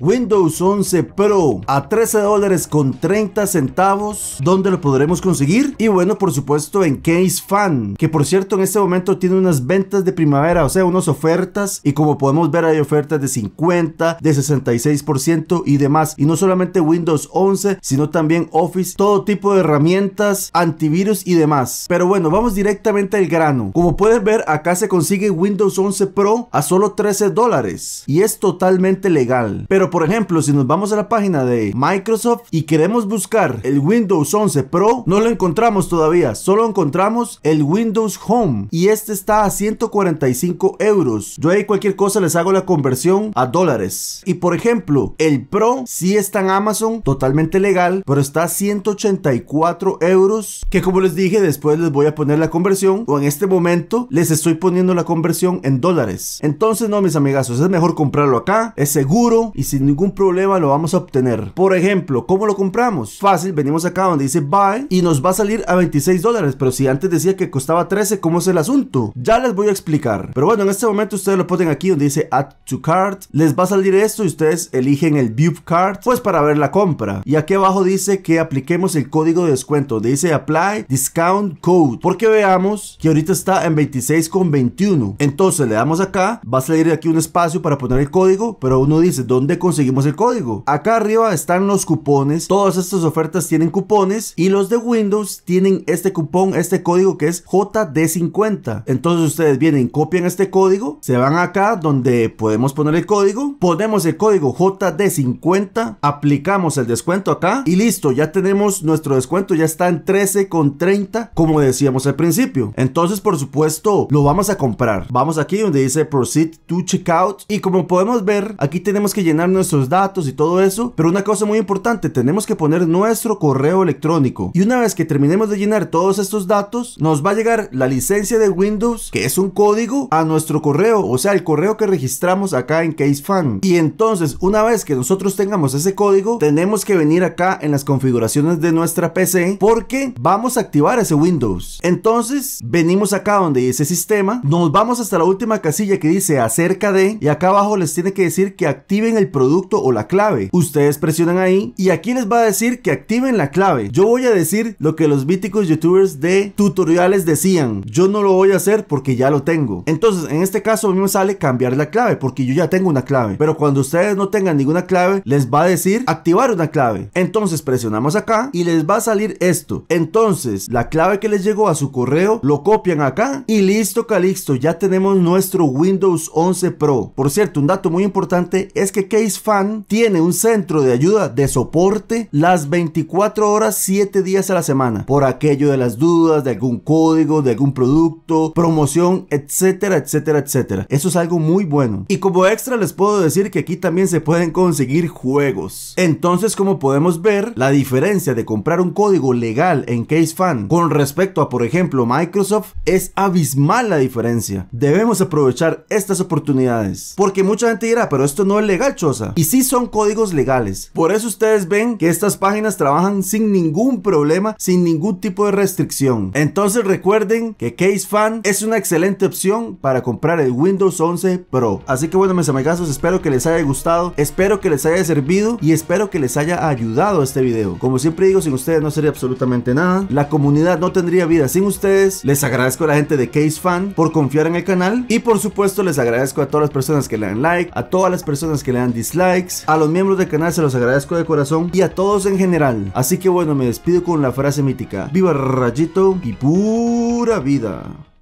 Windows 11 Pro a 13 dólares con 30 centavos. ¿Dónde lo podremos conseguir? Y bueno, por supuesto en Case Fan, que por cierto en este momento tiene unas ventas de primavera, o sea, unas ofertas. Y como podemos ver, hay ofertas de 50, de 66% y demás. Y no solamente Windows 11, sino también Office, todo tipo de herramientas, antivirus y demás. Pero bueno, vamos directamente al grano. Como puedes ver, acá se consigue Windows 11 Pro a solo 13 dólares. Y es totalmente legal. Pero por ejemplo, si nos vamos a la página de Microsoft y queremos buscar el Windows 11 Pro, no lo encontramos todavía, solo encontramos el Windows Home y este está a 145 euros. Yo ahí cualquier cosa les hago la conversión a dólares. Y por ejemplo, el Pro sí está en Amazon, totalmente legal, pero está a 184 euros, que como les dije, después les voy a poner la conversión o en este momento les estoy poniendo la conversión en dólares. Entonces no, mis amigazos, es mejor comprarlo acá, es seguro y si ningún problema lo vamos a obtener. Por ejemplo, ¿cómo lo compramos? Fácil, venimos acá donde dice buy y nos va a salir a 26 dólares, pero si antes decía que costaba 13, ¿cómo es el asunto? Ya les voy a explicar. Pero bueno, en este momento ustedes lo ponen aquí donde dice add to cart, les va a salir esto y ustedes eligen el view cart, pues para ver la compra. Y aquí abajo dice que apliquemos el código de descuento, donde dice apply discount code, porque veamos que ahorita está en 26,21. Entonces le damos acá, va a salir aquí un espacio para poner el código, pero uno dice, ¿dónde conseguimos el código. Acá arriba están los cupones. Todas estas ofertas tienen cupones y los de Windows tienen este cupón, este código que es JD50. Entonces ustedes vienen, copian este código, se van acá donde podemos poner el código, ponemos el código JD50, aplicamos el descuento acá y listo, ya tenemos nuestro descuento, ya está en 13,30 como decíamos al principio. Entonces, por supuesto, lo vamos a comprar. Vamos aquí donde dice Proceed to Checkout y como podemos ver, aquí tenemos que llenar nuestros datos y todo eso, pero una cosa muy importante, tenemos que poner nuestro correo electrónico. Y una vez que terminemos de llenar todos estos datos, nos va a llegar la licencia de Windows, que es un código, a nuestro correo, o sea, el correo que registramos acá en CaseFan. Y entonces, una vez que nosotros tengamos ese código, tenemos que venir acá en las configuraciones de nuestra PC porque vamos a activar ese Windows. Entonces, venimos acá donde dice sistema, nos vamos hasta la última casilla que dice acerca de, y acá abajo les tiene que decir que activen el producto o la clave. Ustedes presionan ahí y aquí les va a decir que activen la clave. Yo voy a decir lo que los míticos youtubers de tutoriales decían. Yo no lo voy a hacer porque ya lo tengo. Entonces, en este caso me sale cambiar la clave porque yo ya tengo una clave. Pero cuando ustedes no tengan ninguna clave, les va a decir activar una clave. Entonces presionamos acá y les va a salir esto. Entonces, la clave que les llegó a su correo, lo copian acá y listo, Calixto, ya tenemos nuestro Windows 11 Pro. Por cierto, un dato muy importante es que Case Fan tiene un centro de ayuda de soporte las 24 horas 7 días a la semana por aquello de las dudas, de algún código, de algún producto, promoción, etcétera, etcétera, etcétera. Eso es algo muy bueno. Y como extra les puedo decir que aquí también se pueden conseguir juegos. Entonces, como podemos ver, la diferencia de comprar un código legal en Case Fan, con respecto a, por ejemplo, Microsoft es abismal la diferencia. Debemos aprovechar estas oportunidades. Porque mucha gente dirá, pero esto no es legal, Chos y sí son códigos legales. Por eso ustedes ven que estas páginas trabajan sin ningún problema, sin ningún tipo de restricción. Entonces recuerden que Case Fan es una excelente opción para comprar el Windows 11 Pro. Así que bueno mis amigazos, espero que les haya gustado, espero que les haya servido y espero que les haya ayudado este video. Como siempre digo, sin ustedes no sería absolutamente nada. La comunidad no tendría vida sin ustedes. Les agradezco a la gente de Case Fan por confiar en el canal y por supuesto les agradezco a todas las personas que le dan like, a todas las personas que le dan dislike. Likes, A los miembros del canal se los agradezco de corazón y a todos en general. Así que bueno, me despido con la frase mítica. Viva Rayito y pura vida.